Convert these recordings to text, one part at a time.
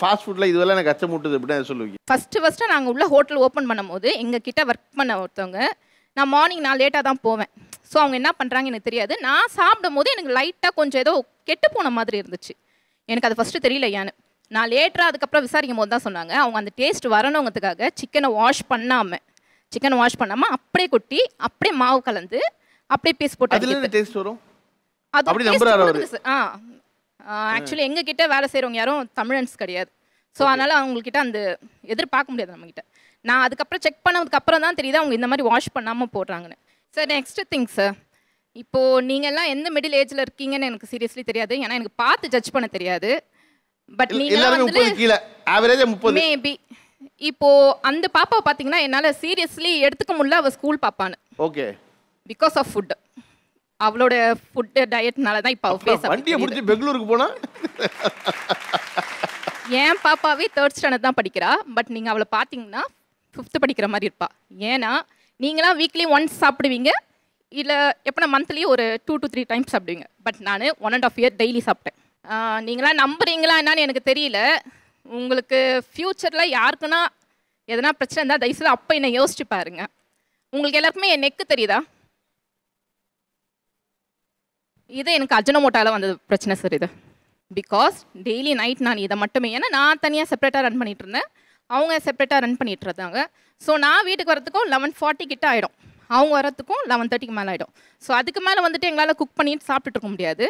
fast ஃபுட்டில் இதுவெல்லாம் எனக்கு அச்சமூட்டுது அப்படின்னு சொல்லுவீங்க ஃபஸ்ட்டு ஃபஸ்ட்டு நாங்கள் உள்ள ஹோட்டல் ஓப்பன் பண்ணும்போது எங்கள் கிட்ட ஒர்க் பண்ண ஒருத்தவங்க நான் மார்னிங் நான் லேட்டாக தான் போவேன் ஸோ அவங்க என்ன பண்ணுறாங்க எனக்கு தெரியாது நான் சாப்பிடும் போது எனக்கு லைட்டாக கொஞ்சம் ஏதோ கெட்டு போன மாதிரி இருந்துச்சு எனக்கு அது ஃபஸ்ட்டு தெரியல ஏன்னு நான் லேட்டராக அதுக்கப்புறம் விசாரிக்கும் போது தான் சொன்னாங்க அவங்க அந்த டேஸ்ட் வரணுங்கிறதுக்காக சிக்கனை வாஷ் பண்ணாமல் சிக்கனை வாஷ் பண்ணாமல் அப்படியே கொட்டி அப்படியே மாவு கலந்து அப்படியே பீஸ் போட்டு டேஸ்ட் வரும் அது ஆ ஆக்சுவலி எங்கள் கிட்டே வேலை செய்கிறவங்க யாரும் தமிழன்ஸ் கிடையாது ஸோ அதனால் அவங்கக்கிட்ட அந்த எதிர்பார்க்க முடியாது நம்மக்கிட்ட நான் அதுக்கப்புறம் செக் பண்ணதுக்கப்புறம் தான் தெரியுது அவங்க இந்த மாதிரி வாஷ் பண்ணாமல் போடுறாங்கன்னு சார் நெக்ஸ்ட் திங் சார் இப்போது எல்லாம் எந்த மிடில் ஏஜில் இருக்கீங்கன்னு எனக்கு சீரியஸ்லி தெரியாது ஏன்னா எனக்கு பார்த்து ஜட்ஜ் பண்ண தெரியாது பட் நீங்கள் மேபி இப்போ அந்த பாப்பாவை பார்த்தீங்கன்னா என்னால் சீரியஸ்லி எடுத்துக்க முடியல அவள் ஸ்கூல் பாப்பான்னு ஓகே பிகாஸ் ஆஃப் ஃபுட்டு அவளோட ஃபுட் டயட்னால தான் இப்போ ஃபேஸ் வண்டியை முடிச்சு பெங்களூருக்கு போனா என் பாப்பாவே தேர்ட் ஸ்டாண்டர்ட் தான் படிக்கிறா பட் நீங்கள் அவளை பார்த்தீங்கன்னா ஃபிஃப்த்து படிக்கிற மாதிரி இருப்பா ஏன்னா நீங்களாம் வீக்லி ஒன்ஸ் சாப்பிடுவீங்க இல்லை எப்போனா மந்த்லி ஒரு டூ டு த்ரீ டைம்ஸ் சாப்பிடுவீங்க பட் நான் one and half year daily சாப்பிட்டேன் நீங்களாம் நம்புறீங்களா என்னான்னு எனக்கு தெரியல உங்களுக்கு ஃப்யூச்சரில் யாருக்குன்னா எதனா பிரச்சனை இருந்தால் தயவுசெய்து அப்போ என்னை யோசிச்சு பாருங்க உங்களுக்கு எல்லாருக்குமே என் நெக்கு தெரியுதா இது எனக்கு அஜனமோட்டாவில் வந்தது பிரச்சனை சார் இது பிகாஸ் டெய்லி நைட் நான் இதை மட்டுமே ஏன்னா நான் தனியாக செப்பரேட்டாக ரன் பண்ணிகிட்டு இருந்தேன் அவங்க செப்பரேட்டாக ரன் பண்ணிகிட்டு இருந்தாங்க ஸோ நான் வீட்டுக்கு வரத்துக்கும் லெவன் ஃபார்ட்டி கிட்ட ஆகிடும் அவங்க வரத்துக்கும் லெவன் தேர்ட்டிக்கு மேலே ஆகிடும் ஸோ அதுக்கு மேலே வந்துட்டு எங்களால் குக் பண்ணிட்டு சாப்பிட்டுட்டு இருக்க முடியாது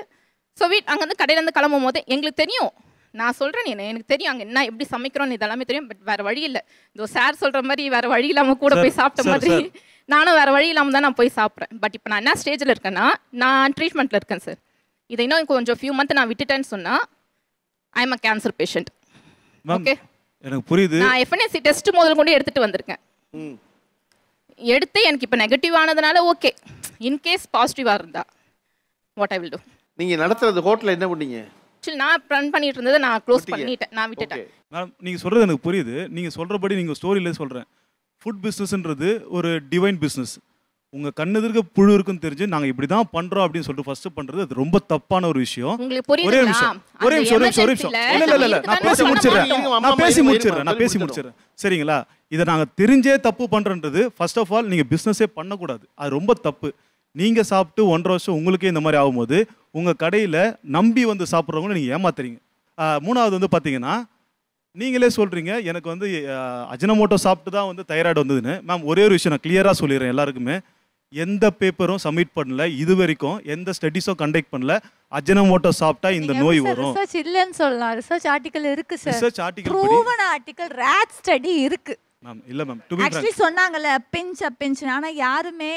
ஸோ வீட் அங்கேருந்து கடையிலேருந்து கிளம்பும் போது எங்களுக்கு தெரியும் நான் சொல்கிறேன் என்ன எனக்கு தெரியும் அங்கே என்ன எப்படி சமைக்கிறோன்னு இதெல்லாமே தெரியும் பட் வேறு வழி இல்லை இதோ சார் சொல்கிற மாதிரி வேறு வழி இல்லாமல் கூட போய் சாப்பிட்ட மாதிரி நானும் வேறு வழி இல்லாமல் தான் நான் போய் சாப்பிட்றேன் பட் இப்போ நான் என்ன ஸ்டேஜில் இருக்கேன்னா நான் ட்ரீட்மெண்ட்டில் இருக்கேன் சார் இதை இன்னும் கொஞ்சம் ஃபியூ மந்த் நான் விட்டுட்டேன்னு சொன்னால் I am a cancer patient okay எனக்கு புரியுது நான் எஃப்என்எஸ்சி டெஸ்ட் முதல் கொண்டு எடுத்துகிட்டு வந்திருக்கேன் எடுத்து எனக்கு இப்போ நெகட்டிவ் ஆனதுனால ஓகே இன்கேஸ் பாசிட்டிவாக இருந்தால் வாட் ஐ வில் டூ நீங்கள் நடத்துறது ஹோட்டலில் என்ன பண்ணீங்க ஆக்சுவலி நான் ரன் பண்ணிட்டு இருந்தது நான் க்ளோஸ் பண்ணிட்டேன் நான் விட்டுட்டேன் மேடம் நீங்கள் சொல்கிறது எனக்கு புரியுது நீங்கள் சொல்கிறபடி நீங்கள் ஸ்டோரியிலே சொல்கிறேன் ஃபுட் பிஸ்னஸ்ன்றது ஒரு டிவைன் பிஸ்னஸ் உங்கள் கண்ணெதிர்க்க புழு இருக்குன்னு தெரிஞ்சு நாங்கள் இப்படி தான் பண்ணுறோம் அப்படின்னு சொல்லிட்டு ஃபர்ஸ்ட் பண்ணுறது அது ரொம்ப தப்பான ஒரு விஷயம் ஒரே நிமிஷம் ஒரே நிமிஷம் ஒரே நிமிஷம் ஒரே நிமிஷம் இல்லை இல்லை இல்லை நான் பேசி முடிச்சிடுறேன் நான் பேசி முடிச்சிடுறேன் நான் பேசி முடிச்சிடுறேன் சரிங்களா இதை நாங்கள் தெரிஞ்சே தப்பு பண்ணுறன்றது ஃபர்ஸ்ட் ஆஃப் ஆல் நீங்கள் பிஸ்னஸே பண்ணக்கூடாது அது ரொம்ப தப்பு நீங்கள் சாப்பிட்டு ஒன்றரை வருஷம் உங்களுக்கே இந்த மாதிரி ஆகும்போது உங்கள் கடையில் நம்பி வந்து சாப்பிட்றவங்களும் நீங்கள் ஏமாத்துறீங்க மூணாவது வந்து பார்த்தீங்கன்னா நீங்களே சொல்கிறீங்க எனக்கு வந்து அஜினமோட்டோ சாப்பிட்டு தான் வந்து தைராய்டு வந்ததுன்னு மேம் ஒரே ஒரு விஷயம் நான் கிளியராக சொல்லிடுறேன் எல்லாருக்குமே எந்த பேப்பரும் சப்மிட் பண்ணல இது வரைக்கும் எந்த ஸ்டடிஸும் கண்டக்ட் பண்ணல அஜினமோட்டோ சாப்பிட்டா இந்த நோய் வரும் ரிசர்ச் இல்லைன்னு சொல்லலாம் ரிசர்ச் ஆர்டிகல் இருக்கு sir research article proven article rate study இருக்கு மேம் இல்ல மேம் டு பி ஆக்சுவலி சொன்னாங்கல பிஞ்ச் அப் பிஞ்ச் ஆனா யாருமே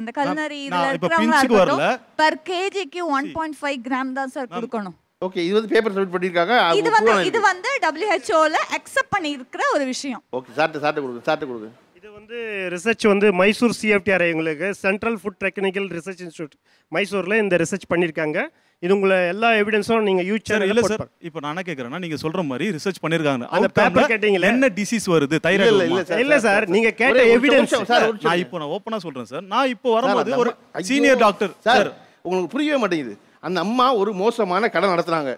அந்த கல்னரி இதுல இருக்கறவங்க வரல பர் கேஜிக்கு 1.5 கிராம் தான் சார் கொடுக்கணும் ஓகே இது வந்து பேப்பர் சப்மிட் பண்ணிருக்காங்க இது வந்து இது வந்து WHOல அக்செப்ட் பண்ணியிருக்கிற ஒரு விஷயம் ஓகே சார்ட்ட சார்ட்ட கொடுங்க சார்ட்ட கொடுங்க இது வந்து ரிசர்ச் வந்து மைசூர் சிஎஃப்டிஆர் இவங்களுக்கு central food technical research institute மைசூரில் இந்த ரிசர்ச் பண்ணியிருக்காங்க இது உங்களை எல்லா எவிடன்ஸும் நீங்கள் யூஸ் சார் இல்லை சார் இப்போ நான் கேட்குறேன்னா நீங்கள் சொல்கிற மாதிரி ரிசர்ச் பண்ணியிருக்காங்க அந்த பேப்பர் கேட்டீங்களா என்ன டிசீஸ் வருது தைராய்டு இல்லை இல்லை சார் நீங்கள் கேட்ட எவிடன்ஸ் நான் இப்போ நான் ஓப்பனாக சொல்கிறேன் சார் நான் இப்போ வரும்போது ஒரு சீனியர் டாக்டர் சார் உங்களுக்கு புரியவே மாட்டேங்குது அந்த அம்மா ஒரு மோசமான கடை நடத்துனாங்க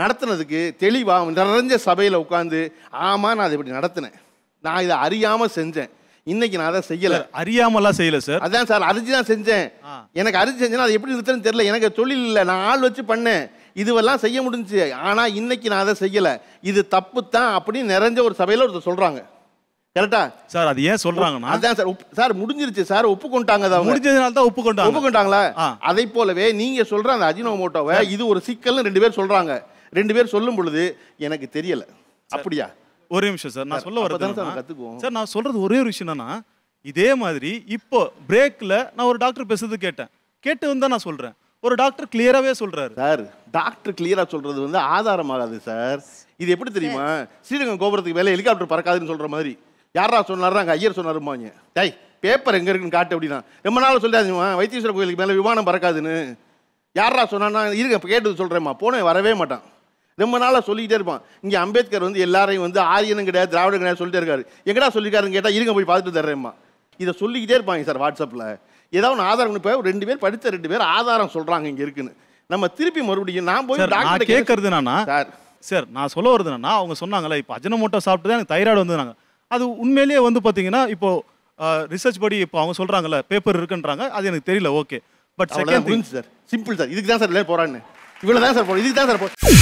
நடத்துனதுக்கு தெளிவாக நிறைஞ்ச சபையில் உட்காந்து ஆமாம் நான் அதை இப்படி நடத்தினேன் நான் இதை அறியாமல் செஞ்சேன் இன்னைக்கு நான் அதை செய்யல அறியாமலாம் செய்யல சார் அதான் சார் அரிஞ்சு தான் செஞ்சேன் எனக்கு அரிஞ்சு செஞ்சேன் அது எப்படி நிறுத்தணும்னு தெரியல எனக்கு தொழில் இல்லை நான் ஆள் வச்சு பண்ணேன் இதுவெல்லாம் செய்ய முடிஞ்சு ஆனால் இன்னைக்கு நான் அதை செய்யலை இது தப்பு தான் அப்படின்னு நிறைஞ்ச ஒரு சபையில் ஒருத்தர் சொல்கிறாங்க கரெக்டா சார் அது ஏன் சொல்றாங்கன்னா அதான் சார் சார் முடிஞ்சிருச்சு சார் ஒப்புக்கொண்டாங்க அதை முடிஞ்சதுனால தான் ஒப்புக்கொண்டாங்க ஒப்புக்கொண்டாங்களா அதை போலவே நீங்க சொல்ற அந்த அஜினோமோட்டோவை இது ஒரு சிக்கல்னு ரெண்டு பேர் சொல்றாங்க ரெண்டு பேர் சொல்லும் பொழுது எனக்கு தெரியல அப்படியா ஒரே நிமிஷம் சார் நான் சொல்ல வரதான் சார் கத்துக்குவோம் சார் நான் சொல்றது ஒரே ஒரு விஷயம் என்னன்னா இதே மாதிரி இப்போ பிரேக்ல நான் ஒரு டாக்டர் பேசுறது கேட்டேன் கேட்டு வந்து நான் சொல்றேன் ஒரு டாக்டர் கிளியராகவே சொல்றாரு சார் டாக்டர் கிளியரா சொல்றது வந்து ஆதாரமாகாது சார் இது எப்படி தெரியுமா ஸ்ரீரங்கம் கோபுரத்துக்கு வேலை ஹெலிகாப்டர் பறக்காதுன்னு சொல்ற மாதிரி யாரா சொன்னாரா அங்கே ஐயர் சொன்னாருமாங்க டேய் பேப்பர் எங்கே இருக்குன்னு காட்டு அப்படின்னா ரொம்ப நாள் சொல்லாதீங்க வைத்தீஸ்வரர் கோயிலுக்கு மேலே விமானம் பறக்காதுன்னு யாரா சொன்னான்னா இருக்கு இப்போ கேட்டு சொல்கிறேம்மா போனே வரவே மாட்டான் ரொம்ப நாளாக சொல்லிக்கிட்டே இருப்பான் இங்கே அம்பேத்கர் வந்து எல்லாரையும் வந்து ஆரியனும் கிடையாது திராவிடம் கிடையாது சொல்லிட்டே இருக்காரு எங்கடா சொல்லியிருக்காருன்னு கேட்டால் இருங்க போய் பார்த்துட்டு தர்றேம்மா இதை சொல்லிக்கிட்டே இருப்பாங்க சார் வாட்ஸ்அப்பில் ஏதாவது ஒன்று ஆதாரம் இப்போ ரெண்டு பேர் படித்த ரெண்டு பேர் ஆதாரம் சொல்கிறாங்க இங்கே இருக்குன்னு நம்ம திருப்பி மறுபடியும் நான் போய் டாக்டர் கேட்கறது சார் சார் நான் சொல்ல வருது அவங்க சொன்னாங்களே இப்போ அஜனமோட்டோ சாப்பிட்டு தான் எனக்கு தைராய்டு வந்துனாங்க அது உண்மையிலேயே வந்து பார்த்தீங்கன்னா இப்போது ரிசர்ச் படி இப்போ அவங்க சொல்கிறாங்கல்ல பேப்பர் இருக்குன்றாங்க அது எனக்கு தெரியல okay but second sir simple sir இதுக்கு தான் சார் லே போகிறான்னு இவ்வளோ தான் சார் போகிறோம் இதுக்கு தான் சார் போ